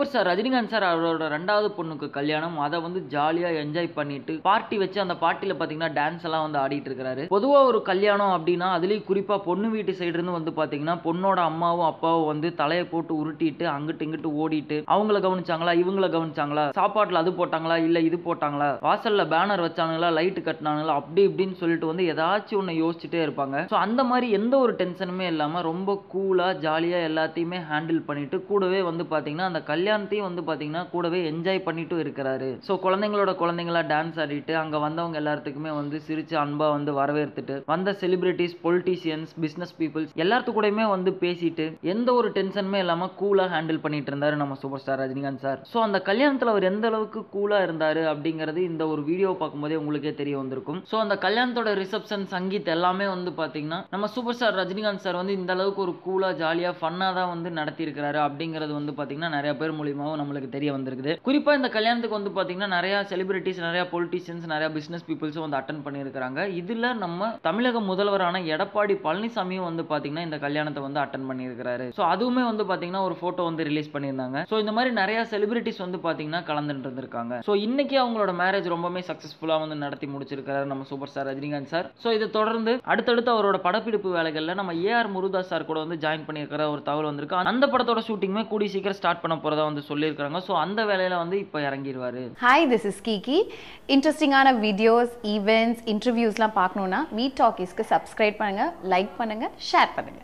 super star Rajinikanth sir அவரோட ரெண்டாவது பொண்ணுக்கு கல்யாணம் அதை வந்து ஜாலியாக என்ஜாய் பண்ணிட்டு பார்ட்டி வச்சு அந்த பார்ட்டியில் பார்த்தீங்கன்னா டான்ஸ் எல்லாம் வந்து ஆடிட்டு இருக்காரு பொதுவாக ஒரு கல்யாணம் அப்படின்னா அதுலேயும் குறிப்பாக பொண்ணு வீட்டு சைடு இருந்து வந்து பார்த்தீங்கன்னா பொண்ணோட அம்மாவும் அப்பாவும் வந்து தலையை போட்டு உருட்டிட்டு அங்கிட்டு இங்கிட்டு ஓடிட்டு அவங்கள கவனிச்சாங்களா இவங்கள கவனிச்சாங்களா சாப்பாட்டில் அது போட்டாங்களா இல்லை இது போட்டாங்களா வாசலில் பேனர் வச்சாங்களா லைட்டு கட்டினாங்களா அப்படி இப்படின்னு சொல்லிட்டு வந்து ஏதாச்சும் ஒன்று யோசிச்சுட்டே இருப்பாங்க ஸோ அந்த மாதிரி எந்த ஒரு டென்ஷனுமே இல்லாமல் ரொம்ப கூலாக ஜாலியாக எல்லாத்தையுமே ஹேண்டில் பண்ணிட்டு கூடவே வந்து பார்த்தீங்கன்னா அந்த கல்யாணம் கல்யாணத்தையும் வந்து பார்த்தீங்கன்னா கூடவே என்ஜாய் பண்ணிட்டும் இருக்கிறாரு ஸோ குழந்தைங்களோட குழந்தைங்களா டான்ஸ் ஆடிட்டு அங்கே வந்தவங்க எல்லாத்துக்குமே வந்து சிரிச்சு அன்பாக வந்து வரவேற்றுட்டு வந்த செலிபிரிட்டிஸ் பொலிட்டீஷியன்ஸ் பிஸ்னஸ் பீப்புள்ஸ் எல்லாத்து கூடயுமே வந்து பேசிட்டு எந்த ஒரு டென்ஷனுமே இல்லாமல் கூலாக ஹேண்டில் பண்ணிட்டு இருந்தாரு நம்ம super star Rajinikanth sir so அந்த கல்யாணத்தில் அவர் எந்த அளவுக்கு கூலாக இருந்தார் அப்படிங்கிறது இந்த ஒரு வீடியோ பார்க்கும்போதே உங்களுக்கே தெரிய வந்திருக்கும் ஸோ அந்த கல்யாணத்தோட ரிசப்ஷன் சங்கீத் எல்லாமே வந்து பார்த்தீங்கன்னா நம்ம சூப்பர் ஸ்டார் ரஜினிகாந்த் சார் வந்து இந்த அளவுக்கு ஒரு கூலாக ஜாலியாக ஃபன்னாக தான் வந்து நடத்தியிருக்கிறாரு அப்படிங்கிறது வந்து பார்த்தீங்கன்னா நிறைய பேர் மூலியமாகவும் நம்மளுக்கு தெரிய வந்திருக்குது குறிப்பாக இந்த கல்யாணத்துக்கு வந்து பார்த்தீங்கன்னா நிறையா செலிபிரிட்டிஸ் நிறையா பொலிட்டிஷியன்ஸ் நிறையா பிஸ்னஸ் பீப்புள்ஸும் வந்து அட்டன் பண்ணியிருக்கிறாங்க இதில் நம்ம தமிழக முதல்வரான எடப்பாடி பழனிசாமியும் வந்து பார்த்தீங்கன்னா இந்த கல்யாணத்தை வந்து அட்டன் பண்ணியிருக்கிறாரு ஸோ அதுவுமே வந்து பார்த்தீங்கன்னா ஒரு ஃபோட்டோ வந்து ரிலீஸ் பண்ணியிருந்தாங்க ஸோ இந்த மாதிரி நிறையா செலிபிரிட்டிஸ் வந்து பார்த்தீங்கன்னா கலந்துட்டு இருந்திருக்காங்க ஸோ இன்னைக்கு அவங்களோட மேரேஜ் ரொம்பவே சக்ஸஸ்ஃபுல்லாக வந்து நடத்தி முடிச்சிருக்காரு நம்ம super star Rajinikanth sir so இதை தொடர்ந்து அடுத்தடுத்து அவரோட படப்பிடிப்பு வேலைகளில் நம்ம ஏஆர் முருதாஸ் சார் கூட வந்து ஜாயின் பண்ணியிருக்கிற ஒரு தகவல் வந்திருக்கு அந்த படத்தோட ஷூட்டிங்குமே கூடி சீக்கிரம் ஸ்டார்ட் பண்ண போகிறதா வந்து சொல்லியிருக்கிறாங்க ஸோ அந்த வேலையில் வந்து இப்போ இறங்கிடுவார் ஹாய் திஸ் இஸ் கீகி இன்ட்ரெஸ்டிங்கான வீடியோஸ் ஈவெண்ட்ஸ் இன்டர்வியூஸ்லாம் பார்க்கணுன்னா மீ டாக்கீஸ்க்கு சப்ஸ்கிரைப் பண்ணுங்கள் லைக் பண்ணுங்கள் ஷேர் பண்ணுங்கள்